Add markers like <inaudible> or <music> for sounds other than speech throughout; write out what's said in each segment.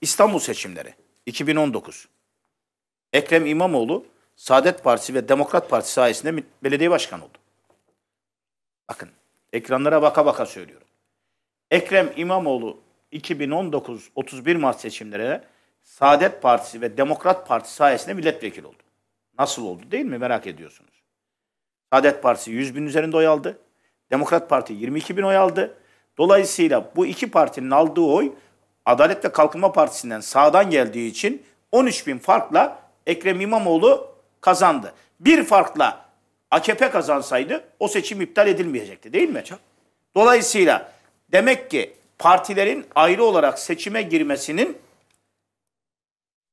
İstanbul seçimleri 2019. Ekrem İmamoğlu Saadet Partisi ve Demokrat Partisi sayesinde belediye başkanı oldu. Bakın ekranlara baka baka söylüyorum. Ekrem İmamoğlu 2019 31 Mart seçimlerine Saadet Partisi ve Demokrat Partisi sayesinde milletvekili oldu. Nasıl oldu değil mi merak ediyorsunuz. Saadet Partisi 100 bin üzerinde oy aldı. Demokrat Parti 22 bin oy aldı. Dolayısıyla bu iki partinin aldığı oy Adalet ve Kalkınma Partisi'nden sağdan geldiği için 13 bin farkla Ekrem İmamoğlu kazandı. Bir farkla AKP kazansaydı o seçim iptal edilmeyecekti değil mi? Dolayısıyla demek ki partilerin ayrı olarak seçime girmesinin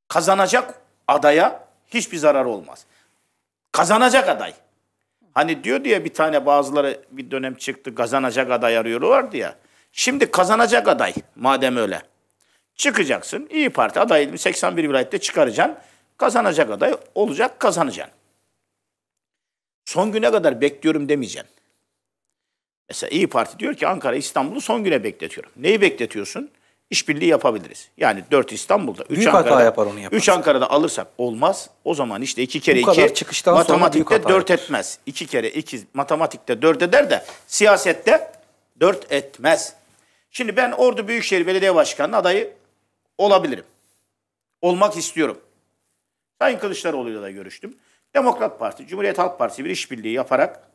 kazanacak adaya hiçbir zararı olmaz. Kazanacak aday. Hani diyor diye bir tane bazıları bir dönem çıktı kazanacak aday arıyorlardı ya. Şimdi kazanacak aday madem öyle çıkacaksın. İyi Parti adayını 81 vilayette çıkaracaksın. Kazanacak aday olacak, kazanacaksın. Son güne kadar bekliyorum demeyeceksin. Mesela İyi Parti diyor ki Ankara, İstanbul'u son güne bekletiyorum. Neyi bekletiyorsun? İşbirliği yapabiliriz. Yani 4 İstanbul'da, 3 Ankara'da, yapar onu yaparsa. 3 Ankara'da alırsak olmaz. O zaman işte 2 kere 2 matematikte 4 etmez. 2 kere 2 matematikte 4 eder de siyasette 4 etmez. Şimdi ben Ordu Büyükşehir Belediye Başkanı adayı olabilirim. Olmak istiyorum. Sayın Kılıçdaroğlu'yla da görüştüm. Demokrat Parti, Cumhuriyet Halk Partisi bir işbirliği yaparak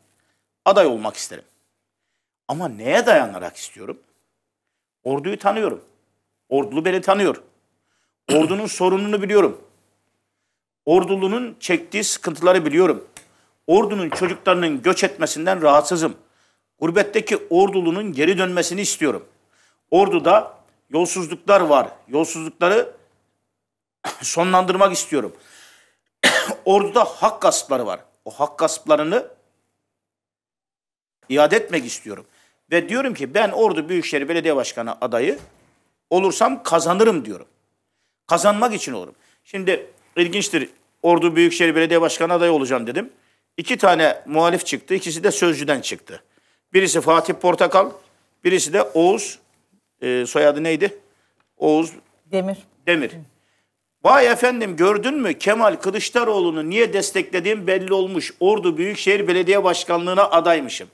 aday olmak isterim. Ama neye dayanarak istiyorum? Orduyu tanıyorum. Ordulu beni tanıyor. Ordunun <clears throat> sorununu biliyorum. Ordulunun çektiği sıkıntıları biliyorum. Ordunun çocuklarının göç etmesinden rahatsızım. Gurbetteki ordulunun geri dönmesini istiyorum. Ordu'da yolsuzluklar var. Yolsuzlukları <coughs> sonlandırmak istiyorum. <coughs> Orduda hak gaspları var. O hak gasplarını iade etmek istiyorum. Ve diyorum ki ben Ordu Büyükşehir Belediye Başkanı adayı olursam kazanırım diyorum. Kazanmak için olurum. Şimdi ilginçtir. Ordu Büyükşehir Belediye Başkanı adayı olacağım dedim. İki tane muhalif çıktı. İkisi de Sözcü'den çıktı. Birisi Fatih Portakal, birisi de Oğuz e, soyadı neydi? Oğuz Demir. Demir. Vay efendim gördün mü Kemal Kılıçdaroğlu'nu niye desteklediğim belli olmuş. Ordu Büyükşehir Belediye Başkanlığı'na adaymışım.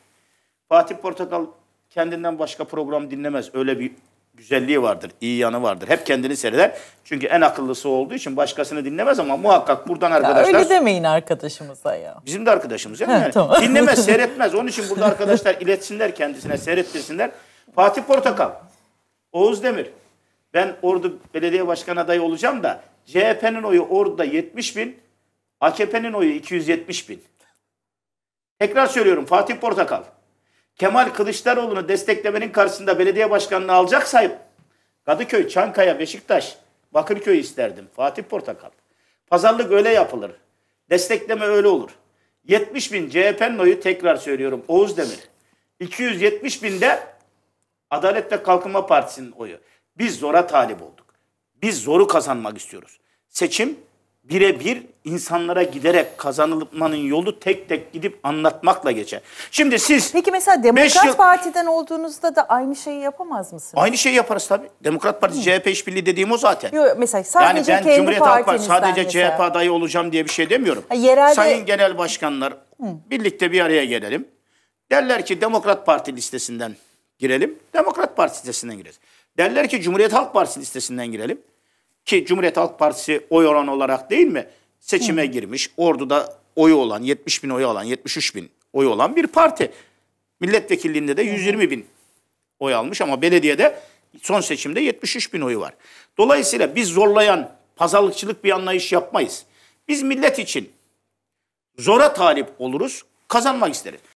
Fatih Portakal kendinden başka program dinlemez. Öyle bir güzelliği vardır, iyi yanı vardır. Hep kendini seyreder. Çünkü en akıllısı olduğu için başkasını dinlemez ama muhakkak buradan arkadaşlar... Ya öyle demeyin arkadaşımıza ya. Bizim de arkadaşımız yani. yani tamam. Dinlemez, <laughs> seyretmez. Onun için burada arkadaşlar iletsinler kendisine, seyrettirsinler. Fatih Portakal Oğuz Demir. Ben Ordu belediye başkan adayı olacağım da CHP'nin oyu Ordu'da 70 bin, AKP'nin oyu 270 bin. Tekrar söylüyorum Fatih Portakal. Kemal Kılıçdaroğlu'nu desteklemenin karşısında belediye başkanını alacaksayım Kadıköy, Çankaya, Beşiktaş, Bakırköy isterdim. Fatih Portakal. Pazarlık öyle yapılır. Destekleme öyle olur. 70 bin CHP'nin oyu tekrar söylüyorum Oğuz Demir. 270 binde Adalet ve Kalkınma Partisi'nin oyu. Biz zora talip olduk. Biz zoru kazanmak istiyoruz. Seçim birebir insanlara giderek kazanılmanın yolu tek tek gidip anlatmakla geçer. Şimdi siz... Peki mesela Demokrat yıl... Parti'den olduğunuzda da aynı şeyi yapamaz mısınız? Aynı şeyi yaparız tabii. Demokrat Parti, CHP işbirliği dediğim o zaten. Yok mesela sadece yani ben kendi Cumhuriyet Halk Partisi sadece mesela. CHP adayı olacağım diye bir şey demiyorum. Ha, yerelde... Sayın Genel Başkanlar Hı. birlikte bir araya gelelim. Derler ki Demokrat Parti listesinden girelim. Demokrat Parti listesinden gireriz. Derler ki Cumhuriyet Halk Partisi listesinden girelim. Ki Cumhuriyet Halk Partisi oy oran olarak değil mi seçime Hı. girmiş. Ordu'da oyu olan 70 bin oyu olan 73 bin oyu olan bir parti. Milletvekilliğinde de 120 bin oy almış ama belediyede son seçimde 73 bin oyu var. Dolayısıyla biz zorlayan pazarlıkçılık bir anlayış yapmayız. Biz millet için zora talip oluruz, kazanmak isteriz.